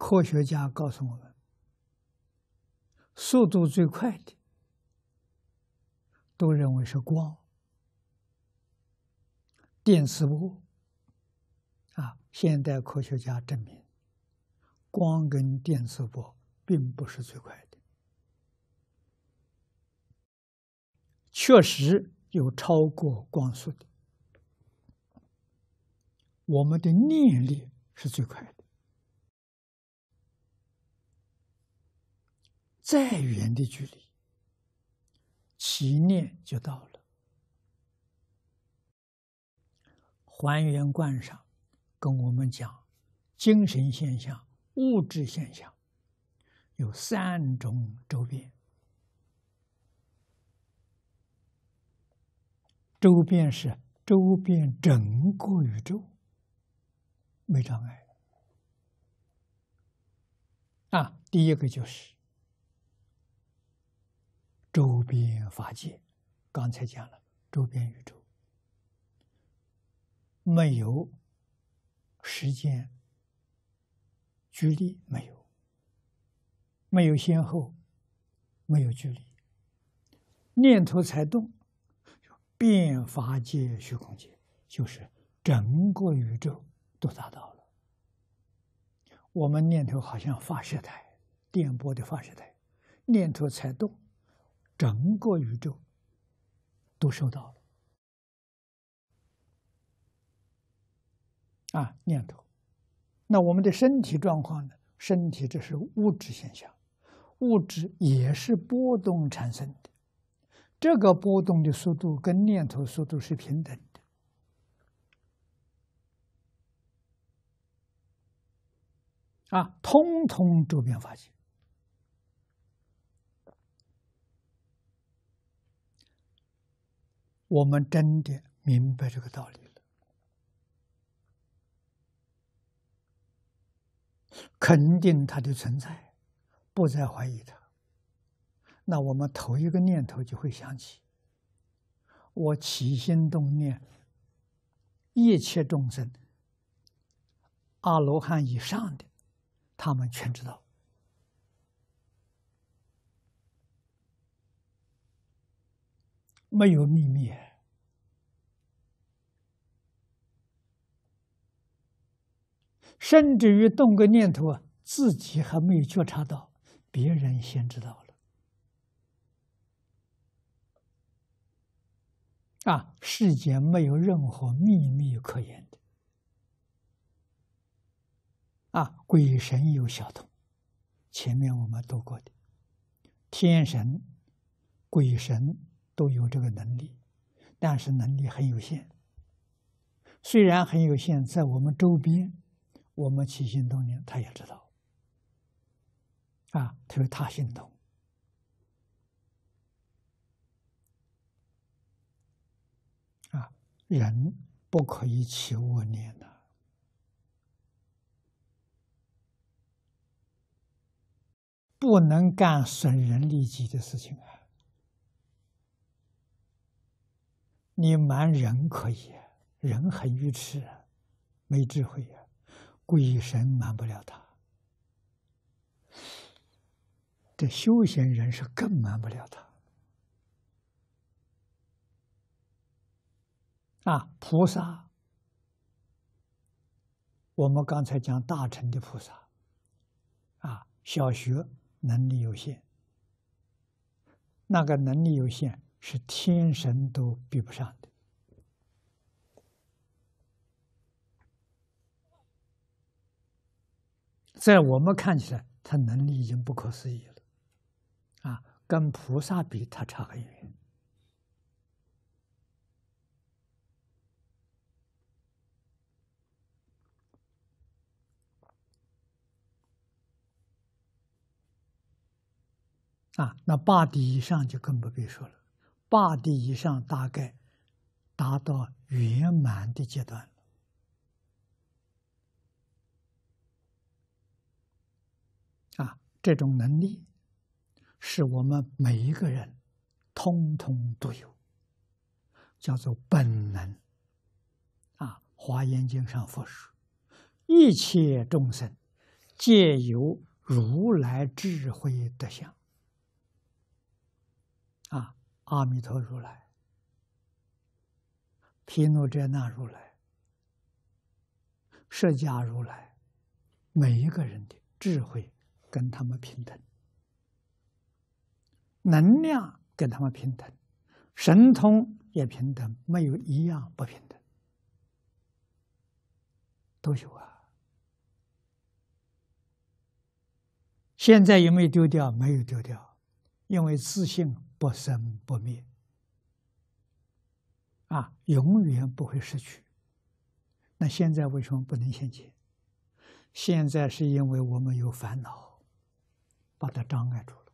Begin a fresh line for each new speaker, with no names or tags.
科学家告诉我们，速度最快的都认为是光、电磁波啊。现代科学家证明，光跟电磁波并不是最快的，确实有超过光速的。我们的念力是最快的。再远的距离，七念就到了。还原观上跟我们讲，精神现象、物质现象有三种周边，周边是周边整个宇宙没障碍。啊，第一个就是。变法界，刚才讲了，周边宇宙没有时间、距离，没有没有先后，没有距离，念头才动，就变法界、虚空界，就是整个宇宙都达到了。我们念头好像发射台，电波的发射台，念头才动。整个宇宙都受到了啊念头，那我们的身体状况呢？身体这是物质现象，物质也是波动产生的，这个波动的速度跟念头速度是平等的啊，通通周边发现。我们真的明白这个道理了，肯定它的存在，不再怀疑它。那我们头一个念头就会想起：我起心动念，一切众生，阿罗汉以上的，他们全知道。没有秘密，甚至于动个念头啊，自己还没有觉察到，别人先知道了。啊，世间没有任何秘密可言的。啊，鬼神有小通，前面我们读过的，天神、鬼神。都有这个能力，但是能力很有限。虽然很有限，在我们周边，我们起心动念，他也知道。啊，他说他心动。啊，人不可以起恶念的，不能干损人利己的事情啊。你瞒人可以，人很愚痴，没智慧啊，鬼神瞒不了他，这修闲人是更瞒不了他。啊，菩萨，我们刚才讲大乘的菩萨，啊，小学能力有限，那个能力有限。是天神都比不上的，在我们看起来，他能力已经不可思议了，啊，跟菩萨比，他差很远。啊，那八地以上就更不必说了。八地以上，大概达到圆满的阶段啊，这种能力是我们每一个人通通都有，叫做本能。啊，《华严经》上佛说：“一切众生皆由如来智慧德相。”啊。阿弥陀如来、毗卢遮那如来、释迦如来，每一个人的智慧跟他们平等，能量跟他们平等，神通也平等，没有一样不平等，都有啊。现在有没有丢掉？没有丢掉，因为自信。不生不灭，啊，永远不会失去。那现在为什么不能现前？现在是因为我们有烦恼，把它障碍住了。